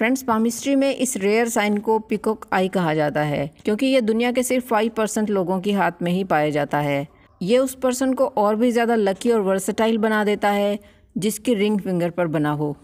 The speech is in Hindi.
फ्रेंड्स पामिस्ट्री में इस रेयर साइन को पिकॉक आई कहा जाता है क्योंकि ये दुनिया के सिर्फ फाइव परसेंट लोगों के हाथ में ही पाया जाता है ये उस पर्सन को और भी ज़्यादा लकी और वर्सटाइल बना देता है जिसकी रिंग फिंगर पर बना हो